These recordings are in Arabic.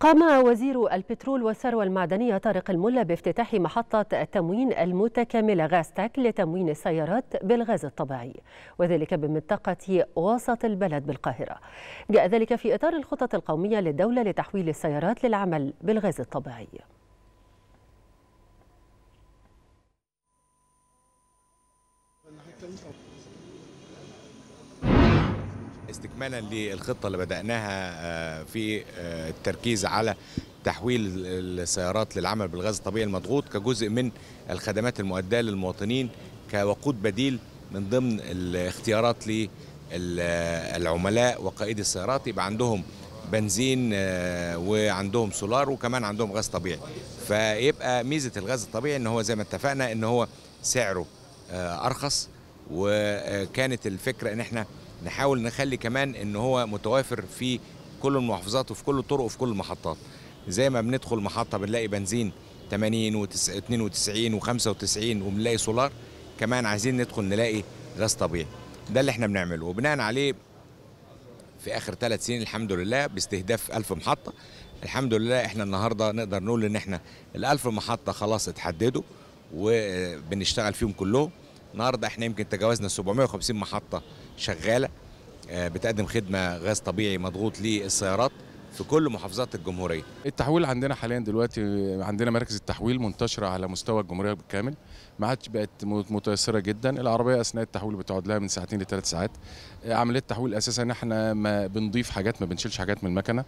قام وزير البترول والثروة المعدنية طارق الملا بافتتاح محطة التموين المتكاملة غازتك لتموين السيارات بالغاز الطبيعي وذلك بمنطقة وسط البلد بالقاهرة جاء ذلك في إطار الخطط القومية للدولة لتحويل السيارات للعمل بالغاز الطبيعي استكمالا للخطه اللي بداناها آه، في آه، التركيز على تحويل السيارات للعمل بالغاز الطبيعي المضغوط كجزء من الخدمات المؤداه للمواطنين كوقود بديل من ضمن الاختيارات للعملاء وقائد السيارات يبقى عندهم بنزين آه، وعندهم سولار وكمان عندهم غاز طبيعي فيبقى ميزه الغاز الطبيعي ان هو زي ما اتفقنا ان هو سعره ارخص وكانت الفكره ان احنا نحاول نخلي كمان ان هو متوافر في كل المحافظات وفي كل الطرق وفي كل المحطات زي ما بندخل محطه بنلاقي بنزين 80 و92 و95 وبنلاقي سولار كمان عايزين ندخل نلاقي غاز طبيعي ده اللي احنا بنعمله وبناء عليه في اخر ثلاث سنين الحمد لله باستهداف 1000 محطه الحمد لله احنا النهارده نقدر نقول ان احنا ال1000 محطه خلاص اتحددوا وبنشتغل فيهم كلهم النهارده احنا يمكن تجاوزنا 750 محطه شغاله آه، بتقدم خدمه غاز طبيعي مضغوط للسيارات في كل محافظات الجمهوريه. التحويل عندنا حاليا دلوقتي عندنا مراكز التحويل منتشره على مستوى الجمهوريه بالكامل ما عادش بقت متيسره جدا، العربيه اثناء التحويل بتقعد لها من ساعتين لثلاث ساعات. آه، عمليه التحويل اساسا احنا ما بنضيف حاجات ما بنشيلش حاجات من المكنه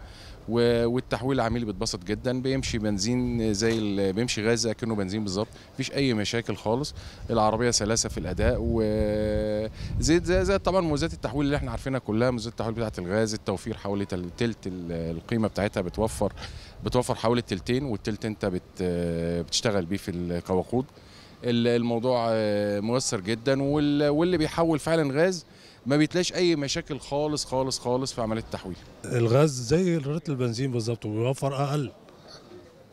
والتحويل العميل بيتبسط جدا بيمشي بنزين زي بيمشي غاز زي بنزين بالظبط، مفيش اي مشاكل خالص، العربيه سلاسه في الاداء وزيت زي, زي طبعا مميزات التحويل اللي احنا عارفينها كلها مميزات التحويل بتاعه الغاز التوفير حوالي ثلث القيمه بتاعتها بتوفر بتوفر حوالي التلتين والتلت انت بت بتشتغل بيه في الكوقود الموضوع آه، مؤثر جدا واللي بيحول فعلا غاز ما بيتلاش اي مشاكل خالص خالص خالص في عمليه التحويل الغاز زي ريت البنزين بالظبط وبيوفر اقل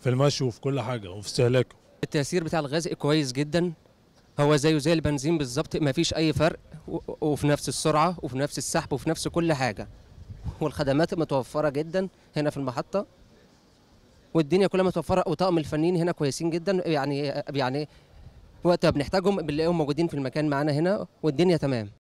في المشي وفي كل حاجه وفي استهلاكه التاثير بتاع الغاز كويس جدا هو زيه زي البنزين بالظبط ما فيش اي فرق وفي نفس السرعه وفي نفس السحب وفي نفس كل حاجه والخدمات متوفره جدا هنا في المحطه والدنيا كلها متوفره وطاقم الفنيين هنا كويسين جدا يعني يعني وقت ما بنحتاجهم بنلاقيهم موجودين في المكان معانا هنا والدنيا تمام